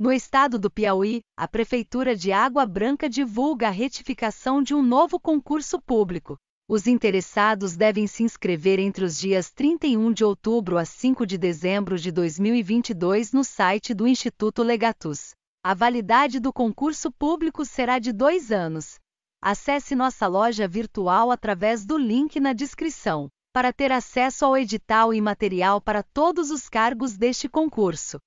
No estado do Piauí, a Prefeitura de Água Branca divulga a retificação de um novo concurso público. Os interessados devem se inscrever entre os dias 31 de outubro a 5 de dezembro de 2022 no site do Instituto Legatus. A validade do concurso público será de dois anos. Acesse nossa loja virtual através do link na descrição, para ter acesso ao edital e material para todos os cargos deste concurso.